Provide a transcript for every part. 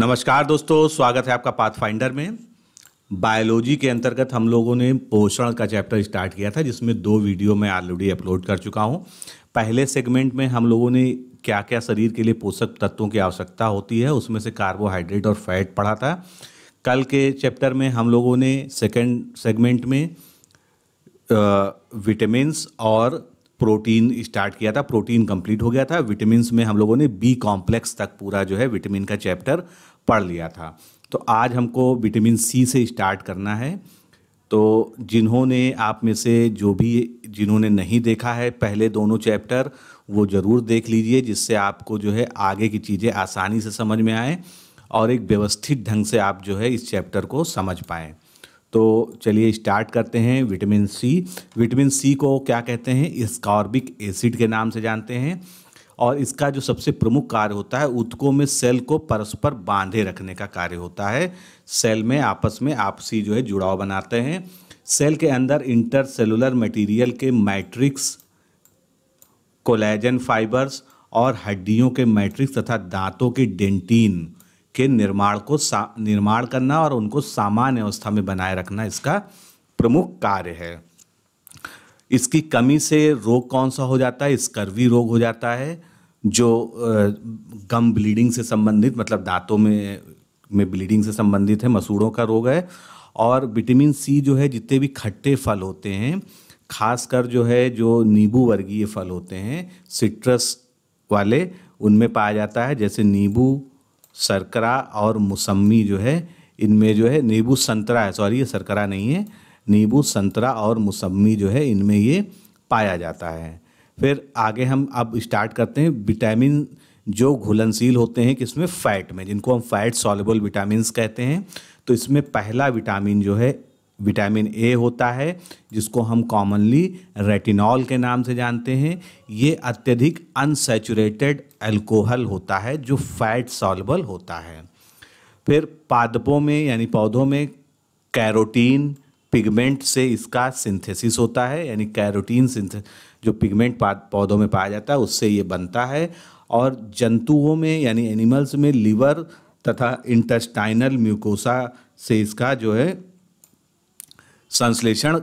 नमस्कार दोस्तों स्वागत है आपका पाथफाइंडर में बायोलॉजी के अंतर्गत हम लोगों ने पोषण का चैप्टर स्टार्ट किया था जिसमें दो वीडियो मैं ऑलरेडी अपलोड कर चुका हूँ पहले सेगमेंट में हम लोगों ने क्या क्या शरीर के लिए पोषक तत्वों की आवश्यकता होती है उसमें से कार्बोहाइड्रेट और फैट पढ़ा था कल के चैप्टर में हम लोगों ने सेकेंड सेगमेंट में विटामिन्स और प्रोटीन स्टार्ट किया था प्रोटीन कंप्लीट हो गया था विटामिन में हम लोगों ने बी कॉम्प्लेक्स तक पूरा जो है विटामिन का चैप्टर पढ़ लिया था तो आज हमको विटामिन सी से स्टार्ट करना है तो जिन्होंने आप में से जो भी जिन्होंने नहीं देखा है पहले दोनों चैप्टर वो ज़रूर देख लीजिए जिससे आपको जो है आगे की चीज़ें आसानी से समझ में आएँ और एक व्यवस्थित ढंग से आप जो है इस चैप्टर को समझ पाएँ तो चलिए स्टार्ट करते हैं विटामिन सी विटामिन सी को क्या कहते हैं स्कॉर्बिक एसिड के नाम से जानते हैं और इसका जो सबसे प्रमुख कार्य होता है उत्कों में सेल को परस्पर बांधे रखने का कार्य होता है सेल में आपस में आपसी जो है जुड़ाव बनाते हैं सेल के अंदर इंटर सेलुलर मटीरियल के मैट्रिक्स कोलेजन फाइबर्स और हड्डियों के मैट्रिक्स तथा दांतों के डेंटीन के निर्माण को निर्माण करना और उनको सामान्य अवस्था में बनाए रखना इसका प्रमुख कार्य है इसकी कमी से रोग कौन सा हो जाता है स्कर्वी रोग हो जाता है जो गम ब्लीडिंग से संबंधित मतलब दांतों में में ब्लीडिंग से संबंधित है मसूड़ों का रोग है और विटामिन सी जो है जितने भी खट्टे फल होते हैं खासकर जो है जो नींबू वर्गीय फल होते हैं सिट्रस वाले उनमें पाया जाता है जैसे नींबू शर्करा और मौसमी जो है इनमें जो है नींबू संतरा है सॉरी ये शर्करा नहीं है नींबू संतरा और मौसमी जो है इनमें ये पाया जाता है फिर आगे हम अब स्टार्ट करते हैं विटामिन जो घुलनशील होते हैं किसमें फ़ैट में जिनको हम फ़ैट सॉलेबल विटामिन कहते हैं तो इसमें पहला विटामिन जो है विटामिन ए होता है जिसको हम कॉमनली रेटिनॉल के नाम से जानते हैं ये अत्यधिक अनसेचुरेटेड अल्कोहल होता है जो फैट सॉल्बल होता है फिर पादपों में यानी पौधों में कैरोटीन पिगमेंट से इसका सिंथेसिस होता है यानी कैरोटीन सिंथे जो पिगमेंट पौधों में पाया जाता है उससे ये बनता है और जंतुओं में यानी एनिमल्स में लीवर तथा इंटेस्टाइनल म्यूकोसा से इसका जो है संश्लेषण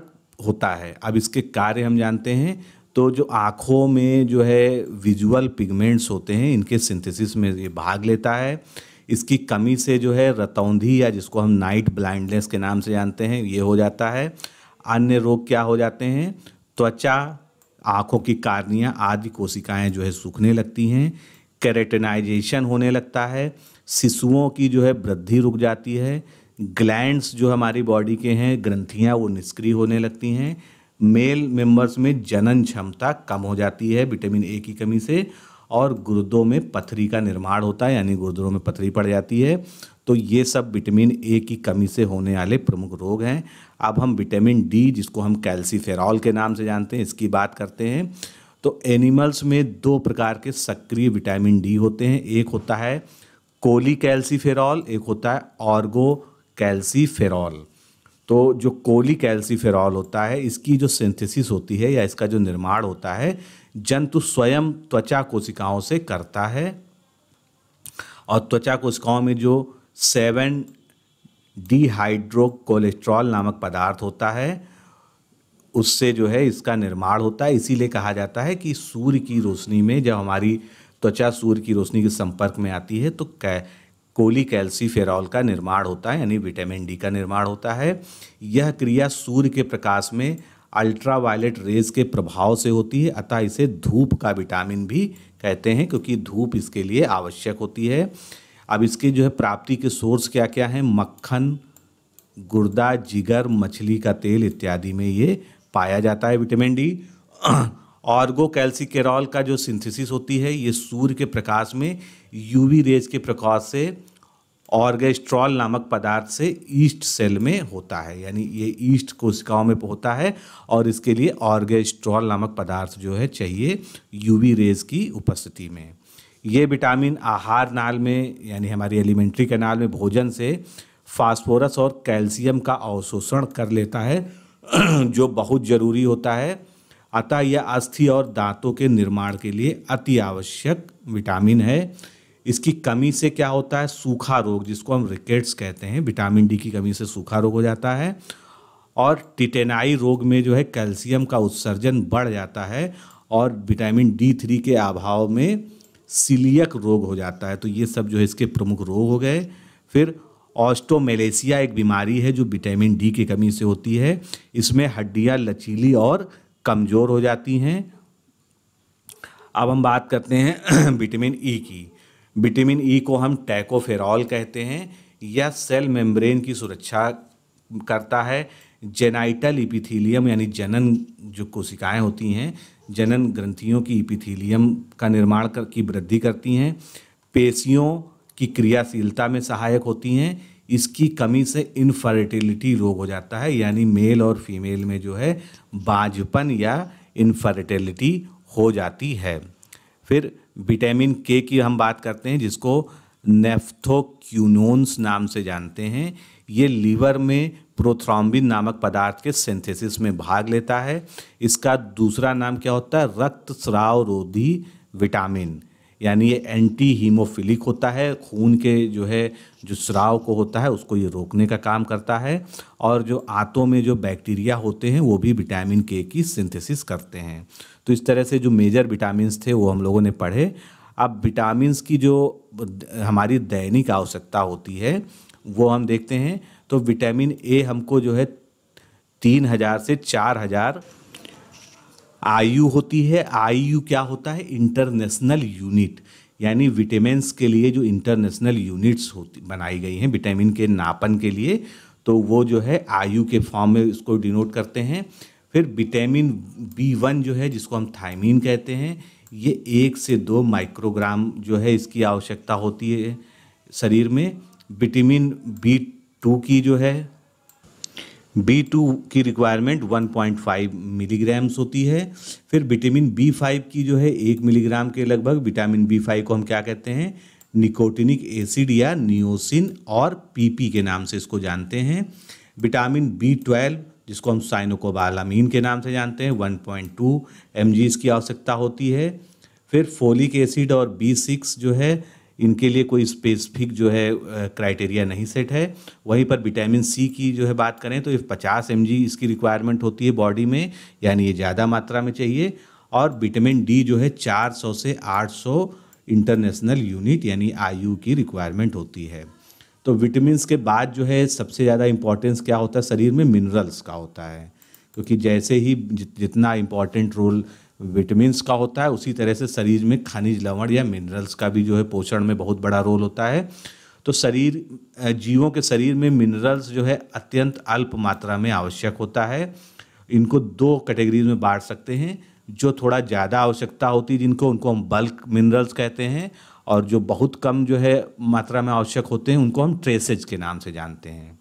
होता है अब इसके कार्य हम जानते हैं तो जो आँखों में जो है विजुअल पिगमेंट्स होते हैं इनके सिंथेसिस में ये भाग लेता है इसकी कमी से जो है रतौंधी या जिसको हम नाइट ब्लाइंडनेस के नाम से जानते हैं ये हो जाता है अन्य रोग क्या हो जाते हैं त्वचा आँखों की कारनियाँ आदि कोशिकाएं जो है सूखने लगती हैं कैरेटनाइजेशन होने लगता है शिशुओं की जो है वृद्धि रुक जाती है ग्लैंड्स जो हमारी बॉडी के हैं ग्रंथियाँ वो निष्क्रिय होने लगती हैं मेल मेंबर्स में जनन क्षमता कम हो जाती है विटामिन ए की कमी से और गुर्दों में पथरी का निर्माण होता है यानी गुर्दों में पथरी पड़ जाती है तो ये सब विटामिन ए की कमी से होने वाले प्रमुख रोग हैं अब हम विटामिन डी जिसको हम कैल्सीफेरॉल के नाम से जानते हैं इसकी बात करते हैं तो एनिमल्स में दो प्रकार के सक्रिय विटामिन डी होते हैं एक होता है कोली कैल्सीफेरॉल एक होता है ऑर्गो कैल्सीफेरॉल तो जो कोली कैल्सीफेरॉल होता है इसकी जो सिंथेसिस होती है या इसका जो निर्माण होता है जंतु स्वयं त्वचा कोशिकाओं से करता है और त्वचा कोशिकाओं में जो सेवन डीहाइड्रोकोलेस्ट्रॉल नामक पदार्थ होता है उससे जो है इसका निर्माण होता है इसीलिए कहा जाता है कि सूर्य की रोशनी में जब हमारी त्वचा सूर्य की रोशनी के संपर्क में आती है तो कै कोली कैल्सी फेरॉल का निर्माण होता है यानी विटामिन डी का निर्माण होता है यह क्रिया सूर्य के प्रकाश में अल्ट्रावायलेट रेज के प्रभाव से होती है अतः इसे धूप का विटामिन भी कहते हैं क्योंकि धूप इसके लिए आवश्यक होती है अब इसके जो है प्राप्ति के सोर्स क्या क्या हैं मक्खन गुर्दा जिगर मछली का तेल इत्यादि में ये पाया जाता है विटामिन डी ऑर्गो कैल्सिकेरॉल का जो सिंथेसिस होती है ये सूर्य के प्रकाश में यूवी रेज के प्रकाश से ऑर्गेस्ट्रॉल नामक पदार्थ से ईस्ट सेल में होता है यानी ये ईस्ट कोशिकाओं में होता है और इसके लिए ऑर्गेस्ट्रॉल नामक पदार्थ जो है चाहिए यूवी रेज की उपस्थिति में ये विटामिन आहार नाल में यानी हमारी एलिमेंट्री कैनाल में भोजन से फास्फोरस और कैल्शियम का अवशोषण कर लेता है जो बहुत ज़रूरी होता है अतः यह अस्थि और दांतों के निर्माण के लिए अति आवश्यक विटामिन है इसकी कमी से क्या होता है सूखा रोग जिसको हम रिकेट्स कहते हैं विटामिन डी की कमी से सूखा रोग हो जाता है और टिटेनाई रोग में जो है कैल्शियम का उत्सर्जन बढ़ जाता है और विटामिन डी थ्री के अभाव में सिलियक रोग हो जाता है तो ये सब जो है इसके प्रमुख रोग हो गए फिर ऑस्टोमेलेसिया एक बीमारी है जो विटामिन डी की कमी से होती है इसमें हड्डियाँ लचीली और कमज़ोर हो जाती हैं अब हम बात करते हैं विटामिन ई की विटामिन ई को हम टैकोफेरॉल कहते हैं यह सेल मेम्ब्रेन की सुरक्षा करता है जेनाइटल इपिथीलियम यानी जनन जो कोशिकाएं होती हैं जनन ग्रंथियों की इपिथीलियम का निर्माण कर की वृद्धि करती हैं पेशियों की क्रियाशीलता में सहायक होती हैं इसकी कमी से इनफर्टिलिटी रोग हो जाता है यानी मेल और फीमेल में जो है बाजपन या इनफर्टिलिटी हो जाती है फिर विटामिन के की हम बात करते हैं जिसको नेफ्थोक्यूनोन्स नाम से जानते हैं ये लीवर में प्रोथ्रॉम्बिन नामक पदार्थ के सिंथेसिस में भाग लेता है इसका दूसरा नाम क्या होता है रक्त स्राव रोधी विटामिन यानी ये एंटी हीमोफिलिक होता है खून के जो है जो स्राव को होता है उसको ये रोकने का काम करता है और जो आंतों में जो बैक्टीरिया होते हैं वो भी विटामिन के की सिंथेसिस करते हैं तो इस तरह से जो मेजर विटामिन थे वो हम लोगों ने पढ़े अब विटामिन की जो हमारी दैनिक आवश्यकता होती है वो हम देखते हैं तो विटामिन ए हमको जो है तीन हज़ार से चार हज़ार आयु होती है आयु क्या होता है इंटरनेशनल यूनिट यानी विटामिनस के लिए जो इंटरनेशनल यूनिट्स होती बनाई गई हैं विटामिन के नापन के लिए तो वो जो है आयु के फॉर्म में इसको डिनोट करते हैं फिर विटामिन बी वन जो है जिसको हम थाइमीन कहते हैं ये एक से दो माइक्रोग्राम जो है इसकी आवश्यकता होती है शरीर में विटामिन बी टू की जो है बी टू की रिक्वायरमेंट 1.5 मिलीग्राम्स होती है फिर विटामिन बी फाइव की जो है एक मिलीग्राम के लगभग विटामिन बी फाइव को हम क्या कहते हैं निकोटिनिक एसिड या नियोसिन और पीपी के नाम से इसको जानते हैं विटामिन बी ट्वेल्व जिसको हम साइनोकोबालामीन के नाम से जानते हैं 1.2 पॉइंट इसकी आवश्यकता होती है फिर फोलिक एसिड और बी सिक्स जो है इनके लिए कोई स्पेसिफिक जो है क्राइटेरिया नहीं सेट है वहीं पर विटामिन सी की जो है बात करें तो ये पचास एम इसकी रिक्वायरमेंट होती है बॉडी में यानी ये ज़्यादा मात्रा में चाहिए और विटामिन डी जो है 400 से 800 इंटरनेशनल यूनिट यानी आयु की रिक्वायरमेंट होती है तो विटामिन के बाद जो है सबसे ज़्यादा इम्पोर्टेंस क्या होता है शरीर में मिनरल्स का होता है क्योंकि जैसे ही जितना इम्पॉर्टेंट रोल विटामिन्स का होता है उसी तरह से शरीर में खनिज लवण या मिनरल्स का भी जो है पोषण में बहुत बड़ा रोल होता है तो शरीर जीवों के शरीर में मिनरल्स जो है अत्यंत अल्प मात्रा में आवश्यक होता है इनको दो कैटेगरीज में बांट सकते हैं जो थोड़ा ज़्यादा आवश्यकता होती है जिनको उनको हम बल्क मिनरल्स कहते हैं और जो बहुत कम जो है मात्रा में आवश्यक होते हैं उनको हम ट्रेसेज के नाम से जानते हैं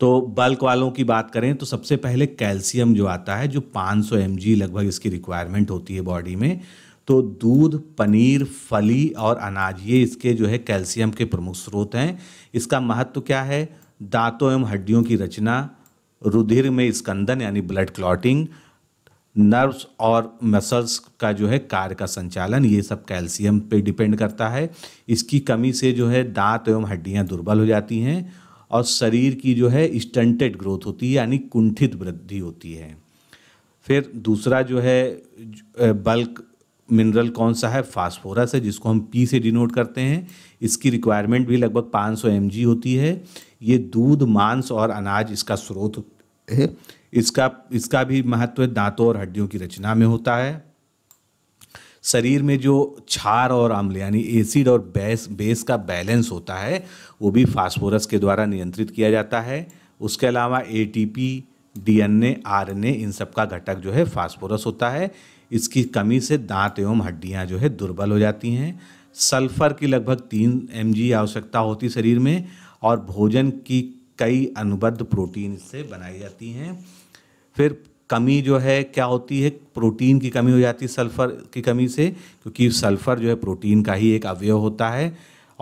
तो बल्क वालों की बात करें तो सबसे पहले कैल्शियम जो आता है जो 500 सौ लगभग इसकी रिक्वायरमेंट होती है बॉडी में तो दूध पनीर फली और अनाज ये इसके जो है कैल्शियम के प्रमुख स्रोत हैं इसका महत्व तो क्या है दांतों एवं हड्डियों की रचना रुधिर में स्कंदन यानी ब्लड क्लॉटिंग नर्व्स और मसल्स का जो है कार्य का संचालन ये सब कैल्शियम पे डिपेंड करता है इसकी कमी से जो है दांत एवं हड्डियां दुर्बल हो जाती हैं और शरीर की जो है स्टंटेड ग्रोथ होती है यानी कुंठित वृद्धि होती है फिर दूसरा जो है बल्क मिनरल कौन सा है फास्फोरस है जिसको हम पी से डिनोट करते हैं इसकी रिक्वायरमेंट भी लगभग 500 सौ होती है ये दूध मांस और अनाज इसका स्रोत है इसका इसका भी महत्व दांतों और हड्डियों की रचना में होता है शरीर में जो छार और अम्ल यानी एसिड और बेस बेस का बैलेंस होता है वो भी फास्फोरस के द्वारा नियंत्रित किया जाता है उसके अलावा A T P D N A R N A इन सब का घटक जो है फास्फोरस होता है इसकी कमी से दांत एवं हड्डियाँ जो है दुर्बल हो जाती हैं सल्फर की लगभग तीन एम आवश्यकता होती शरीर में और भोजन की कई अनुबद्ध प्रोटीन से बनाई जाती हैं फिर कमी जो है क्या होती है प्रोटीन की कमी हो जाती है सल्फ़र की कमी से क्योंकि सल्फ़र जो है प्रोटीन का ही एक अवयव होता है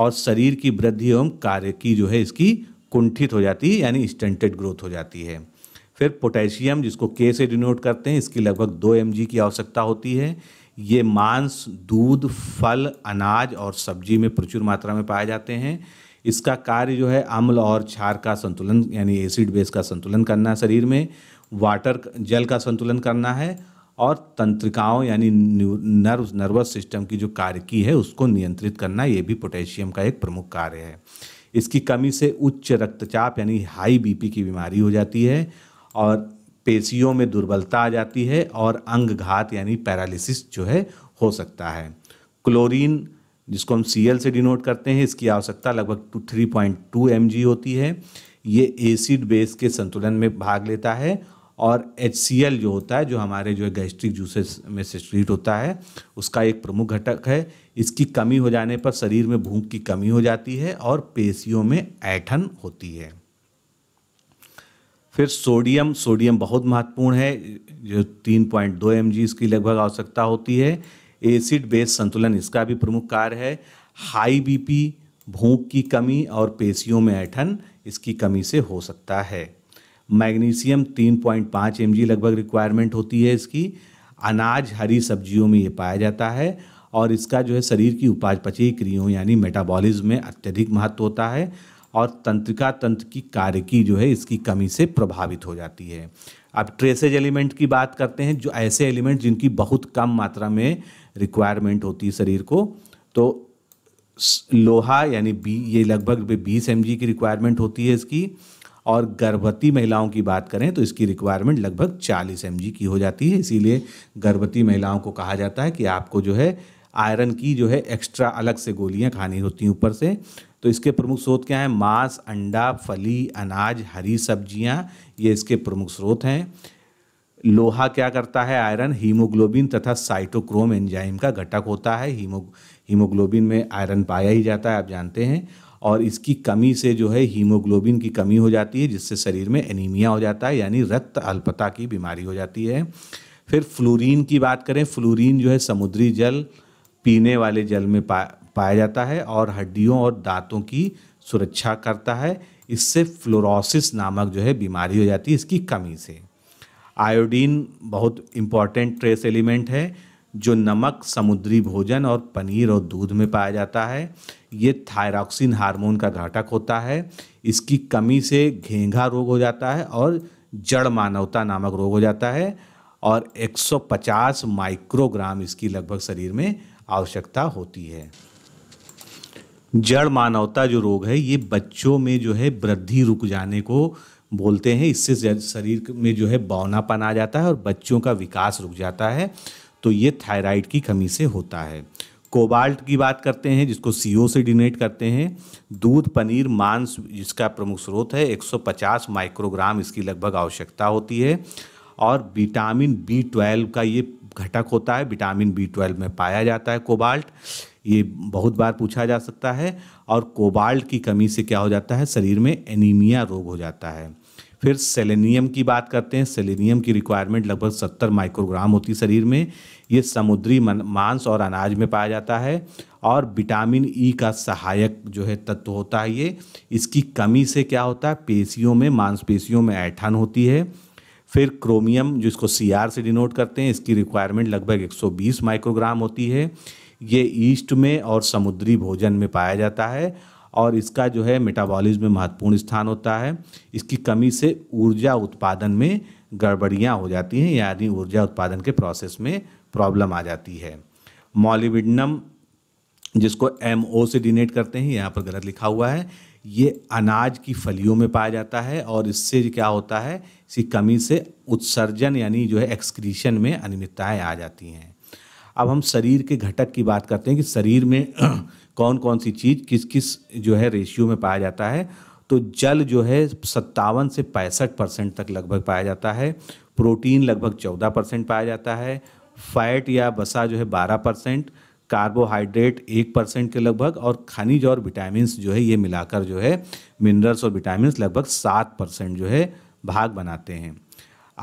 और शरीर की वृद्धि एवं कार्य की जो है इसकी कुंठित हो जाती है यानी स्टेंटेड ग्रोथ हो जाती है फिर पोटेशियम जिसको के से डिनोट करते हैं इसकी लगभग दो एम की आवश्यकता होती है ये मांस दूध फल अनाज और सब्जी में प्रचुर मात्रा में पाए जाते हैं इसका कार्य जो है अम्ल और क्षार का संतुलन यानी एसिड बेस का संतुलन करना शरीर में वाटर जल का संतुलन करना है और तंत्रिकाओं यानी नर्व नर्वस सिस्टम की जो कार्य की है उसको नियंत्रित करना ये भी पोटेशियम का एक प्रमुख कार्य है इसकी कमी से उच्च रक्तचाप यानी हाई बीपी की बीमारी हो जाती है और पेशियों में दुर्बलता आ जाती है और अंग घात यानी पैरालिसिस जो है हो सकता है क्लोरीन जिसको हम सी से डिनोट करते हैं इसकी आवश्यकता लगभग टू थ्री पॉइंट टू होती है ये एसिड बेस के संतुलन में भाग लेता है और एच जो होता है जो हमारे जो है गैस्ट्रिक जूसेस में स्ट्रीट होता है उसका एक प्रमुख घटक है इसकी कमी हो जाने पर शरीर में भूख की कमी हो जाती है और पेशियों में ऐठन होती है फिर सोडियम सोडियम बहुत महत्वपूर्ण है जो तीन पॉइंट दो एम जी इसकी लगभग आवश्यकता होती है एसिड बेस संतुलन इसका भी प्रमुख कार्य है हाई बीपी भूख की कमी और पेशियों में ऐठन इसकी कमी से हो सकता है मैग्नीशियम 3.5 पॉइंट लगभग रिक्वायरमेंट होती है इसकी अनाज हरी सब्जियों में ये पाया जाता है और इसका जो है शरीर की उपाज पचेय क्रियों यानी मेटाबॉलिज्म में अत्यधिक महत्व होता है और तंत्रिका तंत्र की कार्य की जो है इसकी कमी से प्रभावित हो जाती है अब ट्रेसेज एलिमेंट की बात करते हैं जो ऐसे एलिमेंट जिनकी बहुत कम मात्रा में रिक्वायरमेंट होती है शरीर को तो लोहा यानी बी ये लगभग बीस एम की रिक्वायरमेंट होती है इसकी और गर्भवती महिलाओं की बात करें तो इसकी रिक्वायरमेंट लगभग 40 एम की हो जाती है इसीलिए गर्भवती महिलाओं को कहा जाता है कि आपको जो है आयरन की जो है एक्स्ट्रा अलग से गोलियां खानी होती हैं ऊपर से तो इसके प्रमुख स्रोत क्या हैं मांस अंडा फली अनाज हरी सब्जियां ये इसके प्रमुख स्रोत हैं लोहा क्या करता है आयरन हीमोग्लोबिन तथा साइटोक्रोम एंजाइम का घटक होता है हीमो हीमोग्लोबिन में आयरन पाया ही जाता है आप जानते हैं और इसकी कमी से जो है हीमोग्लोबिन की कमी हो जाती है जिससे शरीर में एनीमिया हो जाता है यानी रक्त अल्पता की बीमारी हो जाती है फिर फ्लोरीन की बात करें फ्लोरीन जो है समुद्री जल पीने वाले जल में पा पाया जाता है और हड्डियों और दांतों की सुरक्षा करता है इससे फ्लोरोसिस नामक जो है बीमारी हो जाती है इसकी कमी से आयोडीन बहुत इम्पॉर्टेंट ट्रेस एलिमेंट है जो नमक समुद्री भोजन और पनीर और दूध में पाया जाता है ये थायरॉक्सिन हार्मोन का घाटक होता है इसकी कमी से घेंघा रोग हो जाता है और जड़ मानवता नामक रोग हो जाता है और 150 माइक्रोग्राम इसकी लगभग शरीर में आवश्यकता होती है जड़ मानवता जो रोग है ये बच्चों में जो है वृद्धि रुक जाने को बोलते हैं इससे शरीर में जो है बौनापन आ जाता है और बच्चों का विकास रुक जाता है तो ये थायराइड की कमी से होता है कोबाल्ट की बात करते हैं जिसको सी से डिनेट करते हैं दूध पनीर मांस जिसका प्रमुख स्रोत है 150 माइक्रोग्राम इसकी लगभग आवश्यकता होती है और विटामिन बी ट्वेल्व का ये घटक होता है विटामिन बी ट्वेल्व में पाया जाता है कोबाल्ट ये बहुत बार पूछा जा सकता है और कोबाल्ट की कमी से क्या हो जाता है शरीर में एनीमिया रोग हो जाता है फिर सेलेनियम की बात करते हैं सेलेनियम की रिक्वायरमेंट लगभग सत्तर माइक्रोग्राम होती है शरीर में ये समुद्री मांस और अनाज में पाया जाता है और विटामिन ई e का सहायक जो है तत्व होता है ये इसकी कमी से क्या होता है पेशियों में मांसपेशियों में ऐठन होती है फिर क्रोमियम जिसको सी आर से डिनोट करते हैं इसकी रिक्वायरमेंट लगभग 120 माइक्रोग्राम होती है ये ईस्ट में और समुद्री भोजन में पाया जाता है और इसका जो है मेटाबॉलिज्म में महत्वपूर्ण स्थान होता है इसकी कमी से ऊर्जा उत्पादन में गड़बड़ियाँ हो जाती हैं यानी ऊर्जा उत्पादन के प्रोसेस में प्रॉब्लम आ जाती है मॉलिविडनम जिसको एम ओ से डिनेट करते हैं यहाँ पर गलत लिखा हुआ है ये अनाज की फलियों में पाया जाता है और इससे क्या होता है इसकी कमी से उत्सर्जन यानी जो है एक्सक्रीशन में अनियमितताएँ आ जाती हैं अब हम शरीर के घटक की बात करते हैं कि शरीर में कौन कौन सी चीज़ किस किस जो है रेशियो में पाया जाता है तो जल जो है सत्तावन से पैंसठ परसेंट तक लगभग पाया जाता है प्रोटीन लगभग चौदह परसेंट पाया जाता है फैट या बसा जो है बारह परसेंट कार्बोहाइड्रेट एक परसेंट के लगभग और खनिज और विटामिन जो है ये मिलाकर जो है मिनरल्स और विटामिन लगभग सात परसेंट जो है भाग बनाते हैं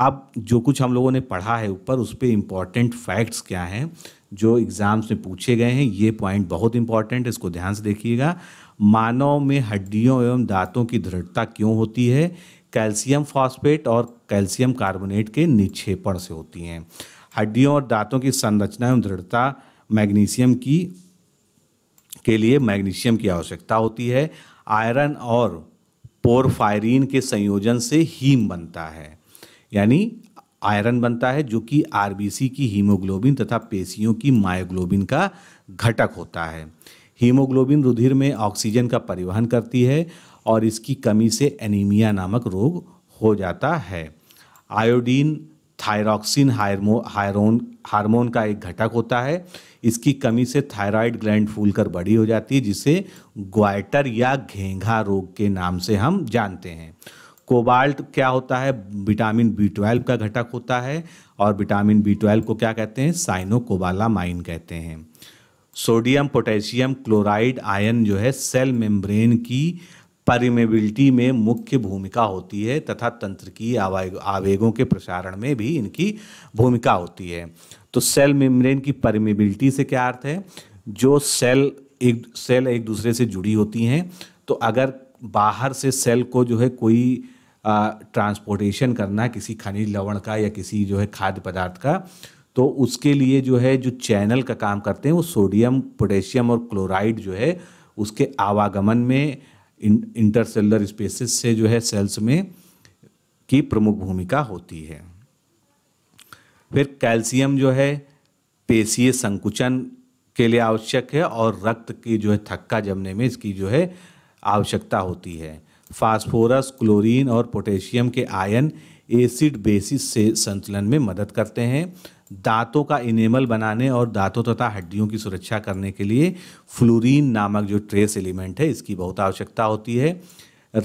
अब जो कुछ हम लोगों ने पढ़ा है ऊपर उस पर इम्पॉर्टेंट फैक्ट्स क्या हैं जो एग्ज़ाम्स में पूछे गए हैं ये पॉइंट बहुत इंपॉर्टेंट इसको ध्यान से देखिएगा मानव में हड्डियों एवं दांतों की दृढ़ता क्यों होती है कैल्शियम फॉस्फेट और कैल्शियम कार्बोनेट के निक्षेपण से होती हैं हड्डियों और दांतों की संरचना एवं दृढ़ता मैग्नीशियम की के लिए मैग्नीशियम की आवश्यकता होती है आयरन और पोरफायरिन के संयोजन से हीम बनता है यानी आयरन बनता है जो कि आर की हीमोग्लोबिन तथा पेशियों की मायोग्लोबिन का घटक होता है हीमोग्लोबिन रुधिर में ऑक्सीजन का परिवहन करती है और इसकी कमी से एनीमिया नामक रोग हो जाता है आयोडीन थायरॉक्सिन हार्मो हायरोन हार्मोन का एक घटक होता है इसकी कमी से थायराइड ग्लैंड फूलकर बड़ी हो जाती है जिसे ग्वाइटर या घेंघा रोग के नाम से हम जानते हैं कोबाल्ट क्या होता है विटामिन बी ट्वेल्व का घटक होता है और विटामिन बी ट्वेल्व को क्या कहते हैं साइनो माइन कहते हैं सोडियम पोटेशियम क्लोराइड आयन जो है सेल मेम्ब्रेन की परिमेबिलिटी में मुख्य भूमिका होती है तथा तंत्र की आवेगों के प्रसारण में भी इनकी भूमिका होती है तो सेल मेम्ब्रेन की परिमेबिलिटी से क्या अर्थ है जो सेल एक सेल एक दूसरे से जुड़ी होती हैं तो अगर बाहर से सेल को जो है कोई ट्रांसपोर्टेशन करना किसी खनिज लवण का या किसी जो है खाद्य पदार्थ का तो उसके लिए जो है जो चैनल का काम करते हैं वो सोडियम पोटेशियम और क्लोराइड जो है उसके आवागमन में इंटरसेलर स्पेसिस से जो है सेल्स में की प्रमुख भूमिका होती है फिर कैल्शियम जो है पेशीय संकुचन के लिए आवश्यक है और रक्त की जो है थक्का जमने में इसकी जो है आवश्यकता होती है फास्फोरस क्लोरीन और पोटेशियम के आयन एसिड बेसिस से संतुलन में मदद करते हैं दांतों का इनेमल बनाने और दांतों तथा हड्डियों की सुरक्षा करने के लिए फ्लोरीन नामक जो ट्रेस एलिमेंट है इसकी बहुत आवश्यकता होती है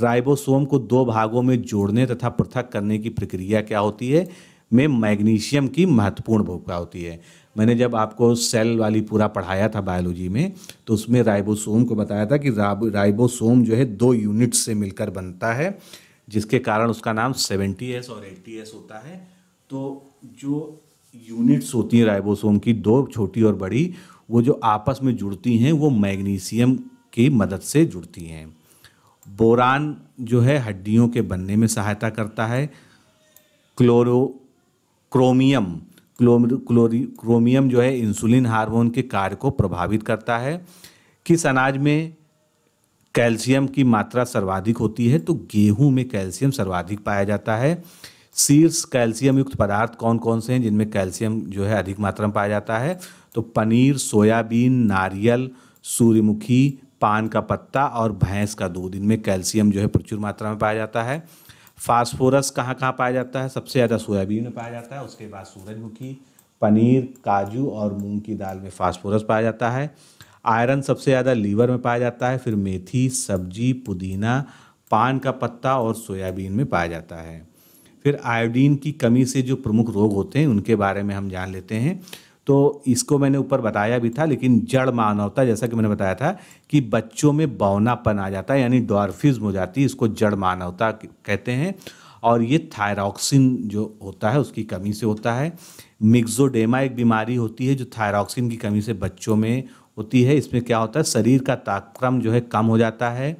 राइबोसोम को दो भागों में जोड़ने तथा पृथक करने की प्रक्रिया क्या होती है में मैग्नीशियम की महत्वपूर्ण भूमिका होती है मैंने जब आपको सेल वाली पूरा पढ़ाया था बायोलॉजी में तो उसमें राइबोसोम को बताया था कि राइबोसोम जो है दो यूनिट से मिलकर बनता है जिसके कारण उसका नाम सेवेंटी एस और एट्टी एस होता है तो जो यूनिट्स होती हैं राइबोसोम की दो छोटी और बड़ी वो जो आपस में जुड़ती हैं वो मैग्नीशियम की मदद से जुड़ती हैं बोरान जो है हड्डियों के बनने में सहायता करता है क्लोरो क्रोमियम क्रोमियम जो है इंसुलिन हार्मोन के कार्य को प्रभावित करता है किस अनाज में कैल्शियम की मात्रा सर्वाधिक होती है तो गेहूं में कैल्शियम सर्वाधिक पाया जाता है शीर्ष कैल्शियम युक्त पदार्थ कौन कौन से हैं जिनमें कैल्शियम जो है अधिक मात्रा में पाया जाता है तो पनीर सोयाबीन नारियल सूर्यमुखी पान का पत्ता और भैंस का दूध इनमें कैल्शियम जो है प्रचुर मात्रा में पाया जाता है फास्फोरस कहाँ कहाँ पाया जाता है सबसे ज़्यादा सोयाबीन में पाया जाता है उसके बाद सूरजमुखी पनीर काजू और मूंग की दाल में फास्फोरस पाया जाता है आयरन सबसे ज़्यादा लीवर में पाया जाता है फिर मेथी सब्जी पुदीना पान का पत्ता और सोयाबीन में पाया जाता है फिर आयोडीन की कमी से जो प्रमुख रोग होते हैं उनके बारे में हम जान लेते हैं तो इसको मैंने ऊपर बताया भी था लेकिन जड़ मानवता जैसा कि मैंने बताया था कि बच्चों में बौनापन आ जाता है यानी डॉर्फिज्म हो जाती है इसको जड़ मानवता कहते हैं और ये थायरॉक्सिन जो होता है उसकी कमी से होता है मिक्सोडेमा एक बीमारी होती है जो थायरॉक्सिन की कमी से बच्चों में होती है इसमें क्या होता है शरीर का तापक्रम जो है कम हो जाता है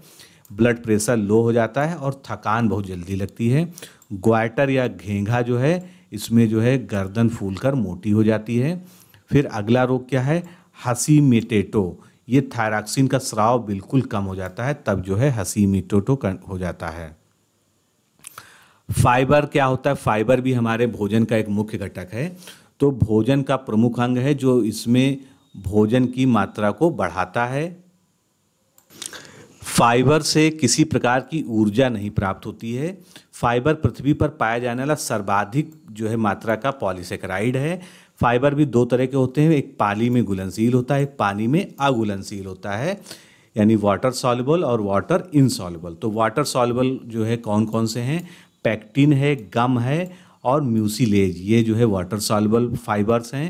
ब्लड प्रेशर लो हो जाता है और थकान बहुत जल्दी लगती है ग्वाइटर या घेंघा जो है इसमें जो है गर्दन फूल कर मोटी हो जाती है फिर अगला रोग क्या है हसी मेटेटो ये थायराक्सिन का स्राव बिल्कुल कम हो जाता है तब जो है हसी मेटेटो हो जाता है फाइबर क्या होता है फाइबर भी हमारे भोजन का एक मुख्य घटक है तो भोजन का प्रमुख अंग है जो इसमें भोजन की मात्रा को बढ़ाता है फाइबर से किसी प्रकार की ऊर्जा नहीं प्राप्त होती है फाइबर पृथ्वी पर पाया जाने वाला सर्वाधिक जो है मात्रा का पॉलीसेक्राइड है फाइबर भी दो तरह के होते हैं एक पानी में घुलनशील होता है एक पानी में अघुलनशील होता है यानी वाटर सॉल्युबल और वाटर इनसॉल्युबल तो वाटर सॉल्युबल जो है कौन कौन से हैं पैक्टिन है गम है और म्यूसिलेज ये जो है वाटर सॉल्युबल फाइबर्स हैं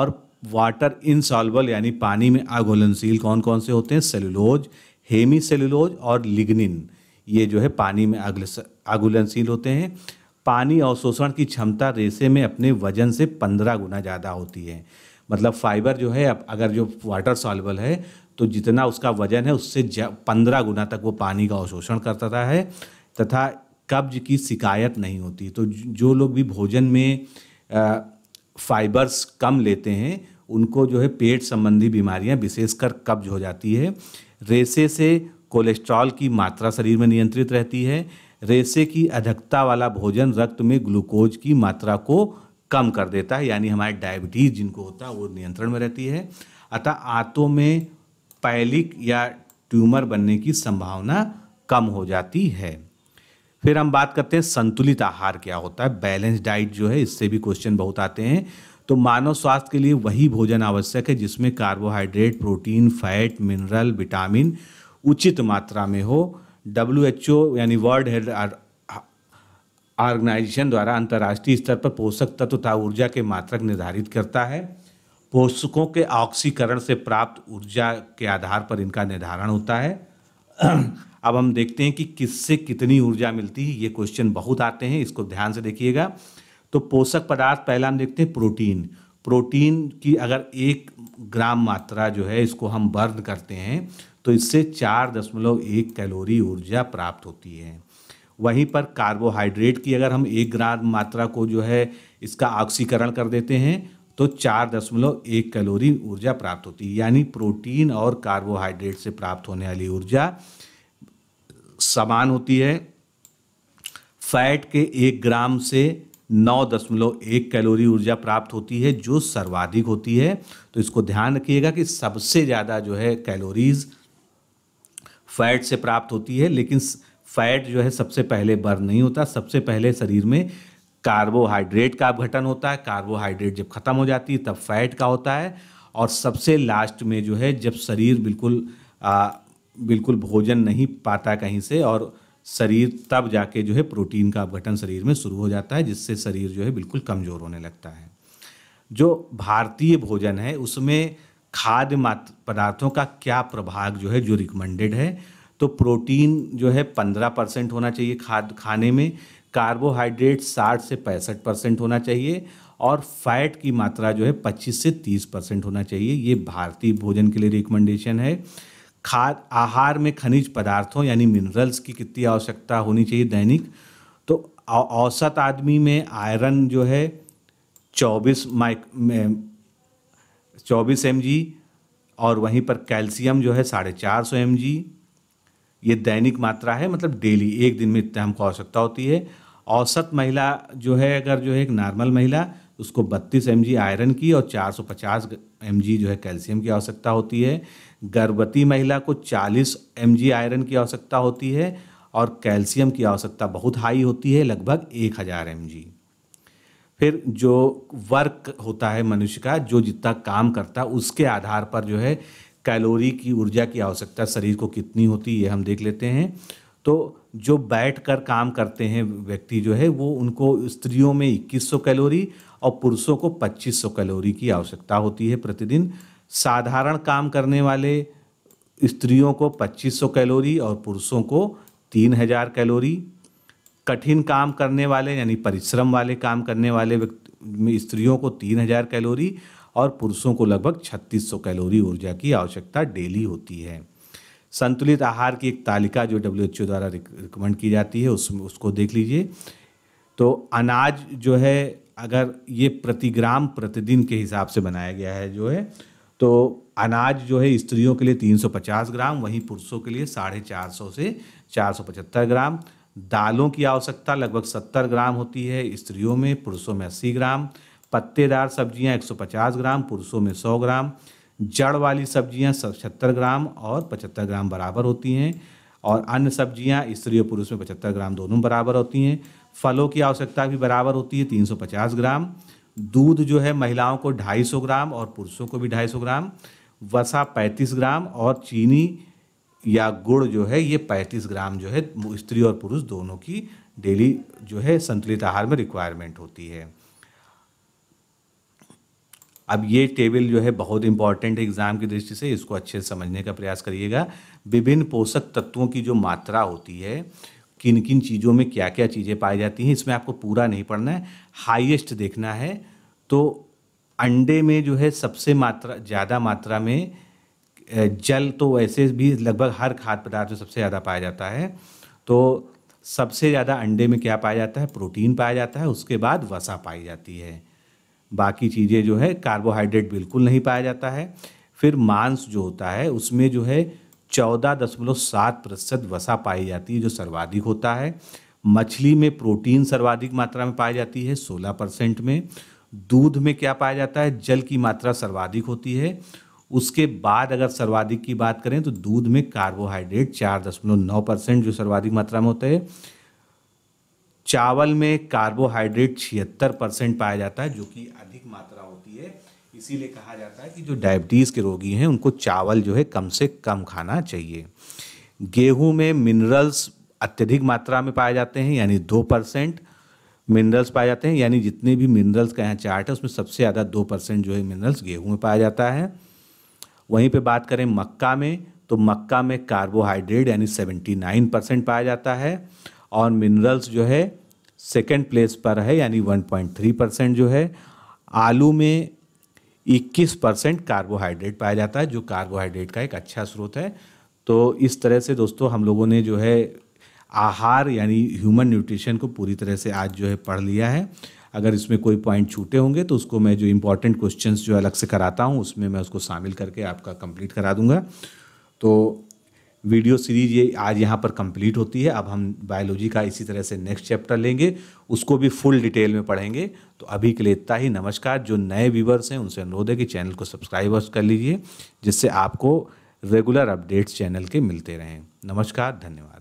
और वाटर इनसॉल्युबल यानी पानी में अघुलनशील कौन कौन से होते हैं सेलुलोज हेमी सेलुलोज और लिग्निन ये जो है पानी में आगुलनशील होते हैं पानी अवशोषण की क्षमता रेसे में अपने वजन से पंद्रह गुना ज़्यादा होती है मतलब फाइबर जो है अगर जो वाटर सॉल्बल है तो जितना उसका वजन है उससे पंद्रह गुना तक वो पानी का अवशोषण करता है तथा कब्ज की शिकायत नहीं होती तो जो लोग भी भोजन में आ, फाइबर्स कम लेते हैं उनको जो है पेट संबंधी बीमारियां विशेषकर कब्ज हो जाती है रेसे से कोलेस्ट्रॉल की मात्रा शरीर में नियंत्रित रहती है रेसे की अधिकता वाला भोजन रक्त में ग्लूकोज की मात्रा को कम कर देता है यानी हमारे डायबिटीज़ जिनको होता है वो नियंत्रण में रहती है अतः आंतों में पैलिक या ट्यूमर बनने की संभावना कम हो जाती है फिर हम बात करते हैं संतुलित आहार क्या होता है बैलेंस डाइट जो है इससे भी क्वेश्चन बहुत आते हैं तो मानव स्वास्थ्य के लिए वही भोजन आवश्यक है जिसमें carbohydrate protein fat mineral vitamin उचित मात्रा में हो डब्ल्यू एच ओ यानी वर्ल्ड हेल्थ ऑर्गेनाइजेशन द्वारा अंतर्राष्ट्रीय स्तर पर पोषक तत्व तथा ऊर्जा के मात्रक निर्धारित करता है पोषकों के ऑक्सीकरण से प्राप्त ऊर्जा के आधार पर इनका निर्धारण होता है अब हम देखते हैं कि किससे कितनी ऊर्जा मिलती है ये क्वेश्चन बहुत आते हैं इसको ध्यान से देखिएगा तो पोषक पदार्थ पहला हम देखते हैं प्रोटीन प्रोटीन की अगर एक ग्राम मात्रा जो है इसको हम बर्न करते हैं तो इससे चार दशमलव एक कैलोरी ऊर्जा प्राप्त होती है वहीं पर कार्बोहाइड्रेट की अगर हम एक ग्राम मात्रा को जो है इसका ऑक्सीकरण कर देते हैं तो चार दशमलव एक कैलोरी ऊर्जा प्राप्त होती है यानी प्रोटीन और कार्बोहाइड्रेट से प्राप्त होने वाली ऊर्जा समान होती है फैट के एक ग्राम से नौ दशमलव एक कैलोरी ऊर्जा प्राप्त होती है जो सर्वाधिक होती है तो इसको ध्यान रखिएगा कि सबसे ज़्यादा जो है कैलोरीज फैट से प्राप्त होती है लेकिन फैट जो है सबसे पहले बर्न नहीं होता सबसे पहले शरीर में कार्बोहाइड्रेट का अपघटन होता है कार्बोहाइड्रेट जब खत्म हो जाती है तब फैट का होता है और सबसे लास्ट में जो है जब शरीर बिल्कुल आ, बिल्कुल भोजन नहीं पाता कहीं से और शरीर तब जाके जो है प्रोटीन का अपघटन शरीर में शुरू हो जाता है जिससे शरीर जो है बिल्कुल कमज़ोर होने लगता है जो भारतीय भोजन है उसमें खाद्य पदार्थों का क्या प्रभाग जो है जो रिकमेंडेड है तो प्रोटीन जो है पंद्रह परसेंट होना चाहिए खाद खाने में कार्बोहाइड्रेट साठ से पैंसठ परसेंट होना चाहिए और फैट की मात्रा जो है पच्चीस से तीस परसेंट होना चाहिए ये भारतीय भोजन के लिए रिकमेंडेशन है खाद आहार में खनिज पदार्थों यानी मिनरल्स की कितनी आवश्यकता होनी चाहिए दैनिक तो औसत आदमी में आयरन जो है चौबीस माइक चौबीस एम और वहीं पर कैल्शियम जो है साढ़े चार सौ एम ये दैनिक मात्रा है मतलब डेली एक दिन में इतना हमको आवश्यकता होती है औसत महिला जो है अगर जो है एक नॉर्मल महिला उसको बत्तीस एम आयरन की और चार सौ पचास एम जो है कैल्शियम की आवश्यकता होती है गर्भवती महिला को चालीस एम आयरन की आवश्यकता होती है और कैल्शियम की आवश्यकता बहुत हाई होती है लगभग एक हज़ार एम जी फिर जो वर्क होता है मनुष्य का जो जितना काम करता है उसके आधार पर जो है कैलोरी की ऊर्जा की आवश्यकता शरीर को कितनी होती है ये हम देख लेते हैं तो जो बैठ कर काम करते हैं व्यक्ति जो है वो उनको स्त्रियों में 2100 कैलोरी और पुरुषों को 2500 कैलोरी की आवश्यकता होती है प्रतिदिन साधारण काम करने वाले स्त्रियों को 2500 कैलोरी और पुरुषों को 3000 कैलोरी कठिन काम करने वाले यानी परिश्रम वाले काम करने वाले स्त्रियों को तीन हजार कैलोरी और पुरुषों को लगभग छत्तीस सौ कैलोरी ऊर्जा की आवश्यकता डेली होती है संतुलित आहार की एक तालिका जो डब्ल्यू द्वारा रिकमेंड की जाती है उसमें उसको देख लीजिए तो अनाज जो है अगर ये प्रति ग्राम प्रतिदिन के हिसाब से बनाया गया है जो है तो अनाज जो है स्त्रियों के लिए 350 ग्राम वहीं पुरुषों के लिए साढ़े चार सौ से 475 ग्राम दालों की आवश्यकता लगभग 70 ग्राम होती है स्त्रियों में पुरुषों में 80 ग्राम पत्तेदार सब्जियां 150 ग्राम पुरुषों में 100 ग्राम जड़ वाली सब्जियां सतहत्तर ग्राम और 75 ग्राम बराबर होती हैं और अन्य सब्जियां स्त्री और पुरुष में 75 ग्राम दोनों बराबर होती हैं फलों की आवश्यकता भी बराबर होती है 350 ग्राम दूध जो है महिलाओं को 250 ग्राम और पुरुषों को भी 250 ग्राम वसा 35 ग्राम और चीनी या गुड़ जो है ये पैंतीस ग्राम जो है स्त्री और पुरुष दोनों की डेली जो है संतुलित आहार में रिक्वायरमेंट होती है अब ये टेबल जो है बहुत इंपॉर्टेंट है एग्ज़ाम की दृष्टि से इसको अच्छे से समझने का प्रयास करिएगा विभिन्न पोषक तत्वों की जो मात्रा होती है किन किन चीज़ों में क्या क्या चीज़ें पाई जाती हैं इसमें आपको पूरा नहीं पढ़ना है हाइएस्ट देखना है तो अंडे में जो है सबसे मात्रा ज़्यादा मात्रा में जल तो वैसे भी लगभग हर खाद्य पदार्थ में सबसे ज़्यादा पाया जाता है तो सबसे ज़्यादा अंडे में क्या पाया जाता है प्रोटीन पाया जाता है उसके बाद वसा पाई जाती है बाकी चीज़ें जो है कार्बोहाइड्रेट बिल्कुल नहीं पाया जाता है फिर मांस जो होता है उसमें जो है चौदह दशमलव सात प्रतिशत वसा पाई जाती है जो सर्वाधिक होता है मछली में प्रोटीन सर्वाधिक मात्रा में पाई जाती है सोलह परसेंट में दूध में क्या पाया जाता है जल की मात्रा सर्वाधिक होती है उसके बाद अगर सर्वाधिक की बात करें तो दूध में कार्बोहाइड्रेट चार दशमलव नौ परसेंट जो सर्वाधिक मात्रा में होता है चावल में कार्बोहाइड्रेट छिहत्तर परसेंट पाया जाता है जो कि अधिक मात्रा होती है इसीलिए कहा जाता है कि जो डायबिटीज़ के रोगी हैं उनको चावल जो है कम से कम खाना चाहिए गेहूं में मिनरल्स अत्यधिक मात्रा में पाए जाते हैं यानी दो परसेंट मिनरल्स पाए जाते हैं यानी जितने भी मिनरल्स का यहाँ चार्ट है उसमें सबसे ज़्यादा दो परसेंट जो है मिनरल्स गेहूँ में पाया जाता है वहीं पे बात करें मक्का में तो मक्का में कार्बोहाइड्रेट यानी 79 परसेंट पाया जाता है और मिनरल्स जो है सेकेंड प्लेस पर है यानी 1.3 परसेंट जो है आलू में 21 परसेंट कार्बोहाइड्रेट पाया जाता है जो कार्बोहाइड्रेट का एक अच्छा स्रोत है तो इस तरह से दोस्तों हम लोगों ने जो है आहार यानी ह्यूमन न्यूट्रिशन को पूरी तरह से आज जो है पढ़ लिया है अगर इसमें कोई पॉइंट छूटे होंगे तो उसको मैं जो इम्पोर्टेंट क्वेश्चन जो अलग से कराता हूँ उसमें मैं उसको शामिल करके आपका कंप्लीट करा दूँगा तो वीडियो सीरीज ये आज यहाँ पर कंप्लीट होती है अब हम बायोलॉजी का इसी तरह से नेक्स्ट चैप्टर लेंगे उसको भी फुल डिटेल में पढ़ेंगे तो अभी के लिए इतना ही नमस्कार जो नए व्यूवर्स हैं उनसे अनुरोध है कि चैनल को सब्सक्राइब कर लीजिए जिससे आपको रेगुलर अपडेट्स चैनल के मिलते रहें नमस्कार धन्यवाद